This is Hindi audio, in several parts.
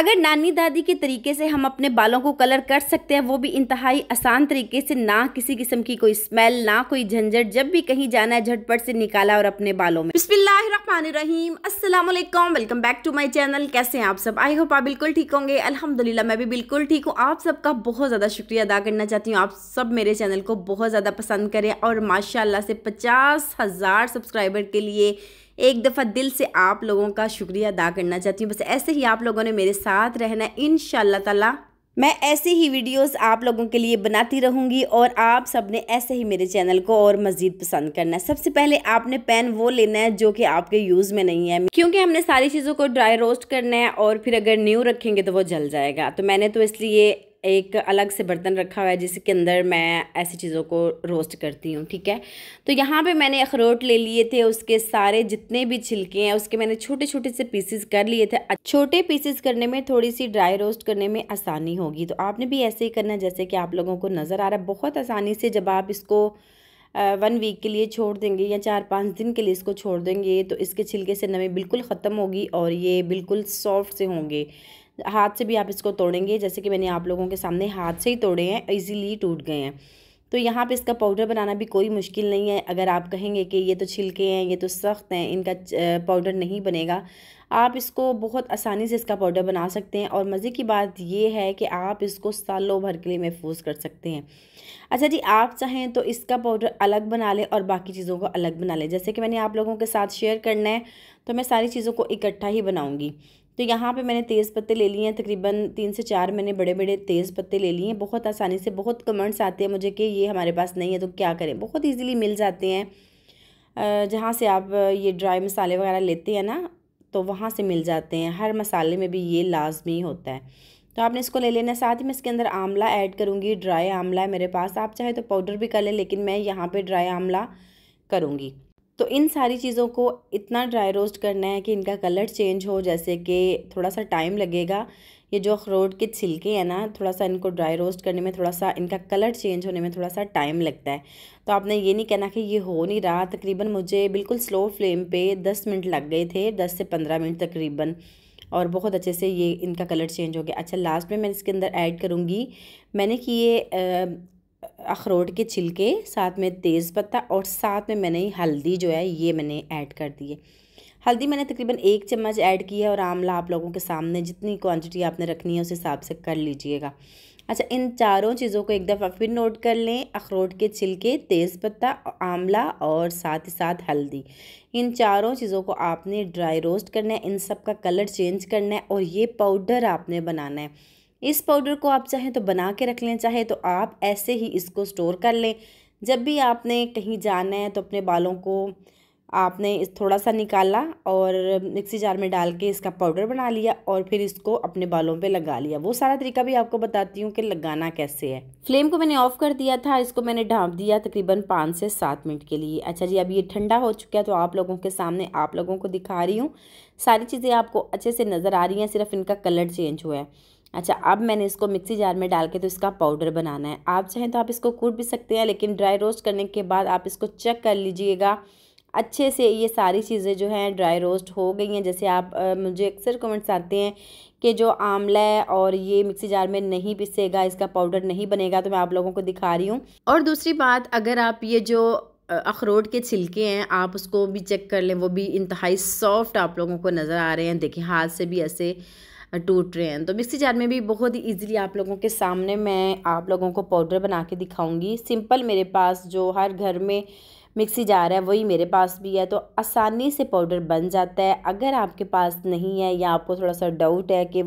अगर नानी दादी के तरीके से हम अपने बालों को कलर कर सकते हैं वो भी इंतहाई आसान तरीके से ना किसी किस्म की कोई स्मेल ना कोई झंझट जब भी कहीं जाना है झटपट से निकाला और अपने बालों में बिस्मिल्लाम अस्सलाम welcome back to my channel कैसे हैं आप सब आई होप आप बिल्कुल ठीक होंगे अलहमदिल्ला मैं भी बिल्कुल ठीक हूँ आप सबका बहुत ज़्यादा शुक्रिया अदा करना चाहती हूँ आप सब मेरे चैनल को बहुत ज़्यादा पसंद करें और माशाल्लाह से पचास हज़ार सब्सक्राइबर के लिए एक दफ़ा दिल से आप लोगों का शुक्रिया अदा करना चाहती हूँ बस ऐसे ही आप लोगों ने मेरे साथ रहना इन ताला मैं ऐसी ही वीडियोस आप लोगों के लिए बनाती रहूँगी और आप सब ने ऐसे ही मेरे चैनल को और मज़ीद पसंद करना है सबसे पहले आपने पेन वो लेना है जो कि आपके यूज़ में नहीं है क्योंकि हमने सारी चीज़ों को ड्राई रोस्ट करना है और फिर अगर न्यू रखेंगे तो वो जल जाएगा तो मैंने तो इसलिए एक अलग से बर्तन रखा हुआ है जिसके अंदर मैं ऐसी चीज़ों को रोस्ट करती हूँ ठीक है तो यहाँ पे मैंने अखरोट ले लिए थे उसके सारे जितने भी छिलके हैं उसके मैंने छोटे छोटे से पीसेस कर लिए थे छोटे पीसेस करने में थोड़ी सी ड्राई रोस्ट करने में आसानी होगी तो आपने भी ऐसे ही करना जैसे कि आप लोगों को नज़र आ रहा है बहुत आसानी से जब आप इसको वन वीक के लिए छोड़ देंगे या चार पाँच दिन के लिए इसको छोड़ देंगे तो इसके छिलके से नमी बिल्कुल ख़त्म होगी और ये बिल्कुल सॉफ्ट से होंगे हाथ से भी आप इसको तोड़ेंगे जैसे कि मैंने आप लोगों के सामने हाथ से ही तोड़े हैं ईजीली टूट गए हैं तो यहाँ पे इसका पाउडर बनाना भी कोई मुश्किल नहीं है अगर आप कहेंगे कि ये तो छिलके हैं ये तो सख्त हैं इनका पाउडर नहीं बनेगा आप इसको बहुत आसानी से इसका पाउडर बना सकते हैं और मज़े की बात ये है कि आप इसको सालों भर के लिए महफूज कर सकते हैं अच्छा जी आप चाहें तो इसका पाउडर अलग बना लें और बाकी चीज़ों को अलग बना लें जैसे कि मैंने आप लोगों के साथ शेयर करना है तो मैं सारी चीज़ों को इकट्ठा ही बनाऊँगी तो यहाँ पे मैंने तेज़ पत्ते ले लिए हैं तकरीबन तीन से चार मैंने बड़े बड़े तेज़ पत्ते ले लिए हैं बहुत आसानी से बहुत कमेंट्स आते हैं मुझे कि ये हमारे पास नहीं है तो क्या करें बहुत ईजिली मिल जाते हैं जहाँ से आप ये ड्राई मसाले वगैरह लेते हैं ना तो वहाँ से मिल जाते हैं हर मसाले में भी ये लाजमी होता है तो आपने इसको ले लेना साथ ही मैं इसके अंदर आमला ऐड करूँगी ड्राई आमला है मेरे पास आप चाहे तो पाउडर भी कर लें लेकिन मैं यहाँ पे ड्राई आमला करूँगी तो इन सारी चीज़ों को इतना ड्राई रोस्ट करना है कि इनका कलर चेंज हो जैसे कि थोड़ा सा टाइम लगेगा ये जो अखरोट के छिलके हैं ना थोड़ा सा इनको ड्राई रोस्ट करने में थोड़ा सा इनका कलर चेंज होने में थोड़ा सा टाइम लगता है तो आपने ये नहीं कहना कि ये हो नहीं रहा तकरीबन मुझे बिल्कुल स्लो फ्लेम पे दस मिनट लग गए थे दस से पंद्रह मिनट तकरीबन और बहुत अच्छे से ये इनका कलर चेंज हो गया अच्छा लास्ट में मैं इसके अंदर ऐड करूँगी मैंने कि ये अखरोट के छिलके साथ में तेज़पत्ता और साथ में मैंने हल्दी जो है ये मैंने ऐड कर दी है हल्दी मैंने तकरीबन एक चम्मच ऐड की है और आमला आप लोगों के सामने जितनी क्वांटिटी आपने रखनी है उस हिसाब से कर लीजिएगा अच्छा इन चारों चीज़ों को एक दफ़ा फिर नोट कर लें अखरोट के छिलके तेज़पत्ता आमला और साथ ही साथ हल्दी इन चारों चीज़ों को आपने ड्राई रोस्ट करना है इन सब का कलर चेंज करना है और ये पाउडर आपने बनाना है इस पाउडर को आप चाहें तो बना के रख लें चाहे तो आप ऐसे ही इसको स्टोर कर लें जब भी आपने कहीं जाना है तो अपने बालों को आपने थोड़ा सा निकाला और मिक्सी जार में डाल के इसका पाउडर बना लिया और फिर इसको अपने बालों पे लगा लिया वो सारा तरीका भी आपको बताती हूँ कि लगाना कैसे है फ्लेम को मैंने ऑफ़ कर दिया था इसको मैंने ढाँप दिया तकरीबन पाँच से सात मिनट के लिए अच्छा जी अब ये ठंडा हो चुका है तो आप लोगों के सामने आप लोगों को दिखा रही हूँ सारी चीज़ें आपको अच्छे से नज़र आ रही हैं सिर्फ इनका कलर चेंज हुआ है अच्छा अब मैंने इसको मिक्सी जार में डाल के तो इसका पाउडर बनाना है आप चाहें तो आप इसको कूट भी सकते हैं लेकिन ड्राई रोस्ट करने के बाद आप इसको चेक कर लीजिएगा अच्छे से ये सारी चीज़ें जो हैं ड्राई रोस्ट हो गई हैं जैसे आप आ, मुझे अक्सर कमेंट्स आते हैं कि जो आमला है और ये मिक्सी जार में नहीं पिसेगा इसका पाउडर नहीं बनेगा तो मैं आप लोगों को दिखा रही हूँ और दूसरी बात अगर आप ये जो अखरोट के छिलके हैं आप उसको भी चेक कर लें वो भी इंतहाई सॉफ्ट आप लोगों को नज़र आ रहे हैं देखिए हाथ से भी ऐसे टूट रहे हैं तो मिक्सी जार में भी बहुत ही ईजिली आप लोगों के सामने मैं आप लोगों को पाउडर बना के दिखाऊँगी सिंपल मेरे पास जो हर घर में मिक्सी जार है वही मेरे पास भी है तो आसानी से पाउडर बन जाता है अगर आपके पास नहीं है या आपको थोड़ा सा डाउट है कि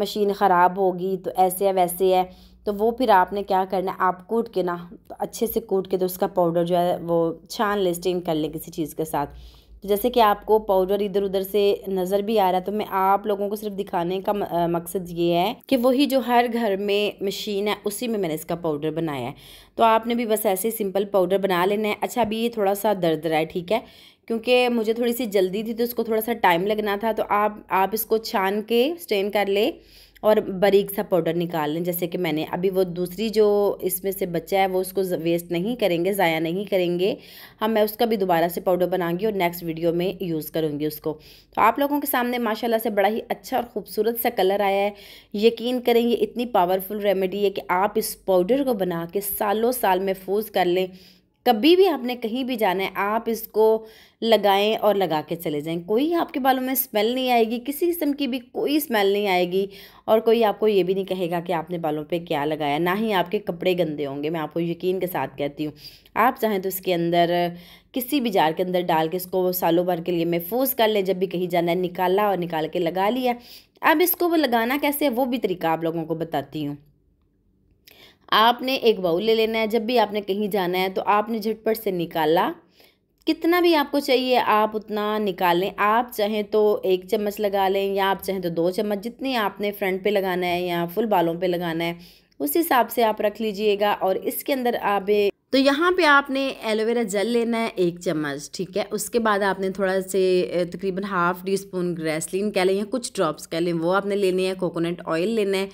मशीन ख़राब होगी तो ऐसे है वैसे है तो वो फिर आपने क्या करना है आप कूट के ना तो अच्छे से कूट के तो उसका पाउडर जो है वो छान लिस्टिंग कर लें किसी चीज़ के साथ तो जैसे कि आपको पाउडर इधर उधर से नज़र भी आ रहा है तो मैं आप लोगों को सिर्फ दिखाने का मकसद ये है कि वही जो हर घर में मशीन है उसी में मैंने इसका पाउडर बनाया है तो आपने भी बस ऐसे सिंपल पाउडर बना लेना है अच्छा अभी ये थोड़ा सा दर्द रहा है ठीक है क्योंकि मुझे थोड़ी सी जल्दी थी तो इसको थोड़ा सा टाइम लगना था तो आप आप इसको छान के स्ट्रेन कर ले और बारीक सा पाउडर निकाल लें जैसे कि मैंने अभी वो दूसरी जो इसमें से बचा है वो उसको वेस्ट नहीं करेंगे ज़ाया नहीं करेंगे हम हाँ, मैं उसका भी दोबारा से पाउडर बनाऊंगी और नेक्स्ट वीडियो में यूज़ करूँगी उसको तो आप लोगों के सामने माशाल्लाह से बड़ा ही अच्छा और ख़ूबसूरत सा कलर आया है यकीन करें ये इतनी पावरफुल रेमेडी है कि आप इस पाउडर को बना के सालों साल महफूज कर लें कभी भी आपने कहीं भी जाना है आप इसको लगाएं और लगा के चले जाएं कोई आपके बालों में स्मेल नहीं आएगी किसी किस्म की भी कोई स्मेल नहीं आएगी और कोई आपको ये भी नहीं कहेगा कि आपने बालों पे क्या लगाया ना ही आपके कपड़े गंदे होंगे मैं आपको यकीन के साथ कहती हूँ आप चाहें तो इसके अंदर किसी भी जार के अंदर डाल के इसको सालों भर के लिए महफूज कर लें जब भी कहीं जाना है निकाला और निकाल के लगा लिया अब इसको वो लगाना कैसे है वो भी तरीका आप लोगों को बताती हूँ आपने एक बाउल ले लेना है जब भी आपने कहीं जाना है तो आपने झटपट से निकाला कितना भी आपको चाहिए आप उतना निकालें आप चाहें तो एक चम्मच लगा लें या आप चाहें तो दो चम्मच जितने आपने फ्रंट पे लगाना है या फुल बालों पे लगाना है उस हिसाब से आप रख लीजिएगा और इसके अंदर आप तो यहाँ पे आपने एलोवेरा जल लेना है एक चम्मच ठीक है उसके बाद आपने थोड़ा से तकरीबन हाफ़ टी स्पून ग्रेसलिन कह लें या कुछ ड्रॉप्स कह लें वो आपने लेने हैं कोकोनट ऑयल लेना है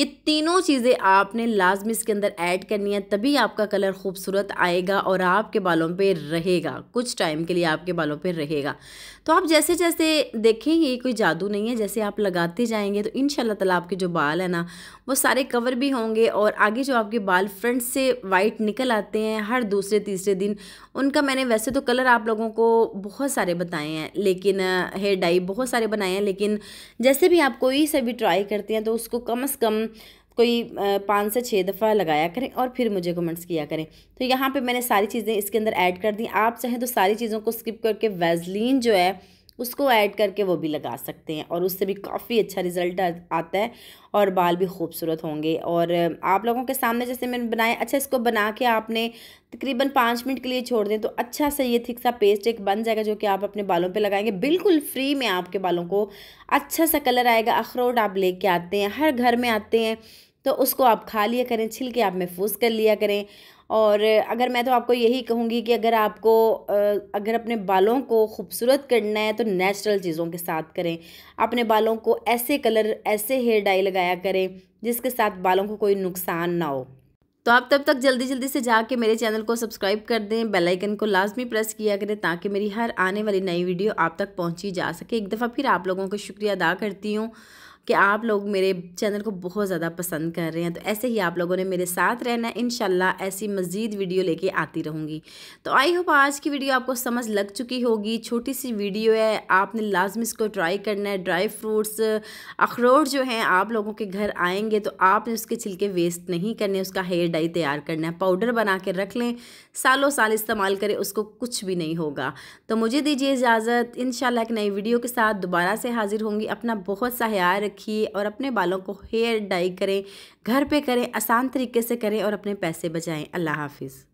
ये तीनों चीज़ें आपने लाजमी इसके अंदर ऐड करनी है तभी आपका कलर खूबसूरत आएगा और आपके बालों पे रहेगा कुछ टाइम के लिए आपके बालों पे रहेगा तो आप जैसे जैसे देखें ये कोई जादू नहीं है जैसे आप लगाते जाएंगे तो इन तला आपके जो बाल है ना वो सारे कवर भी होंगे और आगे जो आपके बाल फ्रंट से वाइट निकल आते हैं हर दूसरे तीसरे दिन उनका मैंने वैसे तो कलर आप लोगों को बहुत सारे बताए हैं लेकिन हेयर डाई बहुत सारे बनाए हैं लेकिन जैसे भी आप कोई से भी ट्राई करते हैं तो उसको कम अज़ कम कोई पाँच से छः दफ़ा लगाया करें और फिर मुझे कमेंट्स किया करें तो यहाँ पे मैंने सारी चीज़ें इसके अंदर ऐड कर दी आप चाहें तो सारी चीज़ों को स्किप करके वैजलिन जो है उसको ऐड करके वो भी लगा सकते हैं और उससे भी काफ़ी अच्छा रिज़ल्ट आता है और बाल भी खूबसूरत होंगे और आप लोगों के सामने जैसे मैंने बनाया अच्छा इसको बना के आपने तकरीबन पाँच मिनट के लिए छोड़ दें तो अच्छा सा ये थिक सा पेस्ट एक बन जाएगा जो कि आप अपने बालों पे लगाएंगे बिल्कुल फ्री में आपके बालों को अच्छा सा कलर आएगा अखरोट आप ले आते हैं हर घर में आते हैं तो उसको आप खा लिया करें छिलके आप महफूज कर लिया करें और अगर मैं तो आपको यही कहूँगी कि अगर आपको अगर अपने बालों को खूबसूरत करना है तो नेचुरल चीज़ों के साथ करें अपने बालों को ऐसे कलर ऐसे हेयर डाई लगाया करें जिसके साथ बालों को कोई नुकसान ना हो तो आप तब तक जल्दी जल्दी से जाके मेरे चैनल को सब्सक्राइब कर दें बेल आइकन को लाजमी प्रेस किया करें ताकि मेरी हर आने वाली नई वीडियो आप तक पहुंची जा सके एक दफ़ा फिर आप लोगों का शुक्रिया अदा करती हूँ कि आप लोग मेरे चैनल को बहुत ज़्यादा पसंद कर रहे हैं तो ऐसे ही आप लोगों ने मेरे साथ रहना इन ऐसी मज़ीद वीडियो लेके आती रहूँगी तो आई होप आज की वीडियो आपको समझ लग चुकी होगी छोटी सी वीडियो है आपने लाजम इसको ट्राई करना है ड्राई फ्रूट्स अखरोट जो हैं आप लोगों के घर आएंगे तो आपने उसके छिलके वेस्ट नहीं करने उसका हेयर डाई तैयार करना है पाउडर बना के रख लें सालों साल इस्तेमाल करें उसको कुछ भी नहीं होगा तो मुझे दीजिए इजाज़त इन एक नई वीडियो के साथ दोबारा से हाजिर होंगी अपना बहुत सा ख्याल रखिए और अपने बालों को हेयर डाई करें घर पे करें आसान तरीके से करें और अपने पैसे बचाएं अल्लाह हाफिज़